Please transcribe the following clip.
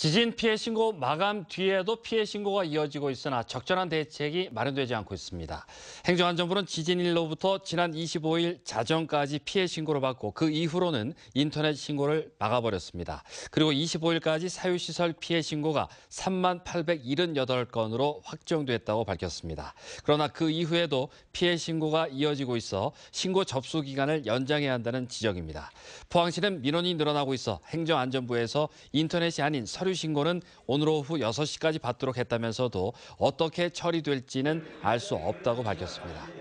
지진 피해 신고 마감 뒤에도 피해 신고가 이어지고 있으나 적절한 대책이 마련되지 않고 있습니다. 행정안전부는 지진일로부터 지난 25일 자정까지 피해 신고를 받고 그 이후로는 인터넷 신고를 막아버렸습니다. 그리고 25일까지 사유시설 피해 신고가 3만 878건으로 확정됐다고 밝혔습니다. 그러나 그 이후에도 피해 신고가 이어지고 있어 신고 접수 기간을 연장해야 한다는 지적입니다. 포항시는 민원이 늘어나고 있어 행정안전부에서 인터넷이 아닌 서류 사유 신고는 오늘 오후 6시까지 받도록 했다면서도 어떻게 처리될지는 알 수 없다고 밝혔습니다.